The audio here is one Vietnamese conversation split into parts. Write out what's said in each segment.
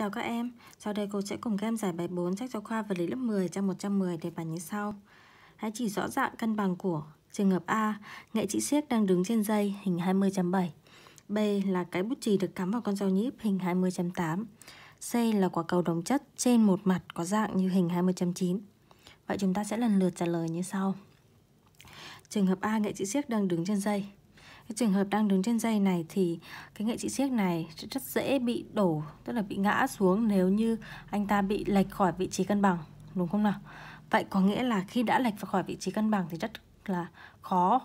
Chào các em, sau đây cô sẽ cùng các em giải bài 4 sách giáo khoa vật lý lớp 10 trang 110 đề bài như sau. Hãy chỉ rõ dạng cân bằng của trường hợp A, nghệ sĩ siếc đang đứng trên dây hình 20.7. B là cái bút chì được cắm vào con dao nhíp hình 20.8. C là quả cầu đồng chất trên một mặt có dạng như hình 20.9. Vậy chúng ta sẽ lần lượt trả lời như sau. Trường hợp A nghệ sĩ siếc đang đứng trên dây cái trường hợp đang đứng trên dây này thì cái nghệ sĩ siếc này rất dễ bị đổ tức là bị ngã xuống nếu như anh ta bị lệch khỏi vị trí cân bằng đúng không nào vậy có nghĩa là khi đã lệch khỏi vị trí cân bằng thì rất là khó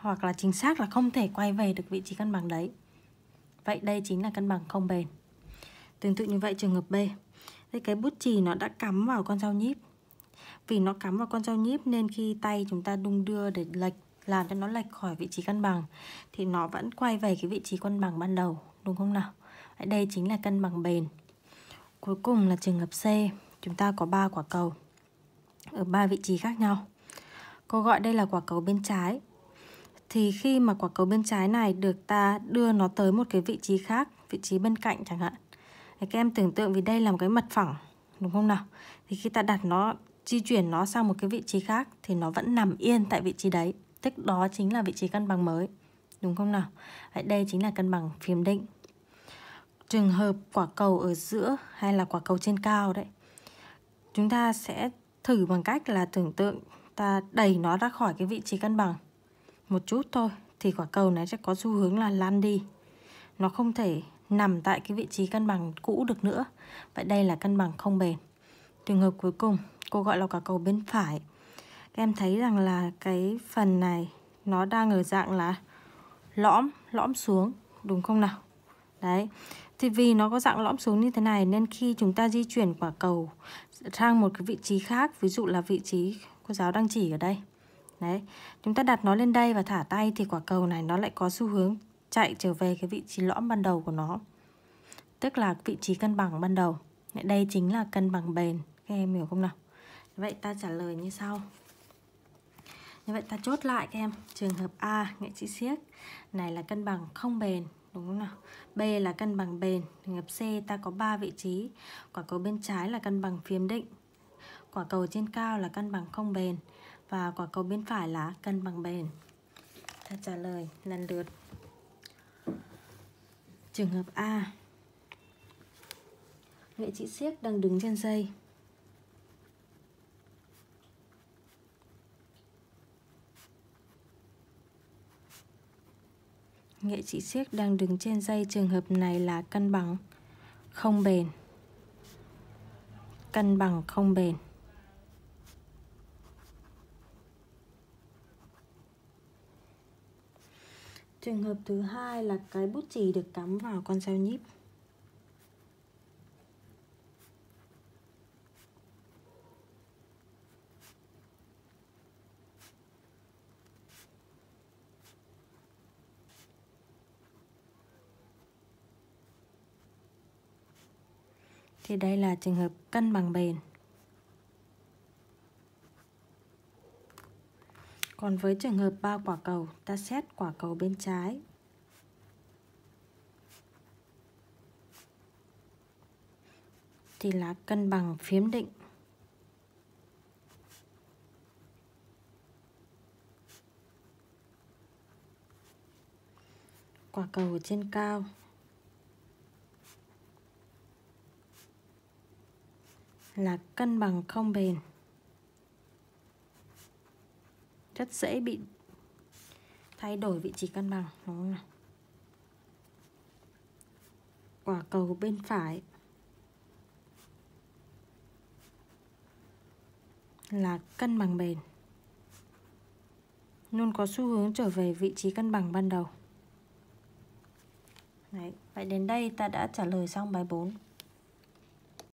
hoặc là chính xác là không thể quay về được vị trí cân bằng đấy vậy đây chính là cân bằng không bền tương tự như vậy trường hợp B đây cái bút chì nó đã cắm vào con dao nhíp vì nó cắm vào con dao nhíp nên khi tay chúng ta đung đưa để lệch làm cho nó lệch khỏi vị trí cân bằng thì nó vẫn quay về cái vị trí cân bằng ban đầu đúng không nào đây chính là cân bằng bền cuối cùng là trường hợp C chúng ta có 3 quả cầu ở ba vị trí khác nhau cô gọi đây là quả cầu bên trái thì khi mà quả cầu bên trái này được ta đưa nó tới một cái vị trí khác vị trí bên cạnh chẳng hạn thì các em tưởng tượng vì đây là một cái mặt phẳng đúng không nào thì khi ta đặt nó di chuyển nó sang một cái vị trí khác thì nó vẫn nằm yên tại vị trí đấy tức đó chính là vị trí cân bằng mới đúng không nào Vậy đây chính là cân bằng phiếm định trường hợp quả cầu ở giữa hay là quả cầu trên cao đấy chúng ta sẽ thử bằng cách là tưởng tượng ta đẩy nó ra khỏi cái vị trí cân bằng một chút thôi thì quả cầu này sẽ có xu hướng là lan đi nó không thể nằm tại cái vị trí cân bằng cũ được nữa vậy đây là cân bằng không bền trường hợp cuối cùng cô gọi là quả cầu bên phải em thấy rằng là cái phần này nó đang ở dạng là lõm lõm xuống đúng không nào đấy thì vì nó có dạng lõm xuống như thế này nên khi chúng ta di chuyển quả cầu sang một cái vị trí khác ví dụ là vị trí cô giáo đang chỉ ở đây đấy chúng ta đặt nó lên đây và thả tay thì quả cầu này nó lại có xu hướng chạy trở về cái vị trí lõm ban đầu của nó tức là vị trí cân bằng ban đầu đây chính là cân bằng bền các em hiểu không nào vậy ta trả lời như sau như vậy ta chốt lại các em Trường hợp A nghệ sĩ siếc Này là cân bằng không bền đúng không nào? B là cân bằng bền Trường hợp C ta có 3 vị trí Quả cầu bên trái là cân bằng phiếm định Quả cầu trên cao là cân bằng không bền Và quả cầu bên phải là cân bằng bền Ta trả lời lần lượt Trường hợp A Nghệ sĩ siếc đang đứng trên dây nghệ sĩ siếc đang đứng trên dây trường hợp này là cân bằng không bền cân bằng không bền trường hợp thứ hai là cái bút chì được cắm vào con dao nhíp thì đây là trường hợp cân bằng bền. Còn với trường hợp ba quả cầu, ta xét quả cầu bên trái. Thì là cân bằng phiếm định. Quả cầu ở trên cao là cân bằng không bền rất dễ bị thay đổi vị trí cân bằng đúng không nào quả cầu bên phải là cân bằng bền luôn có xu hướng trở về vị trí cân bằng ban đầu Đấy, vậy đến đây ta đã trả lời xong bài 4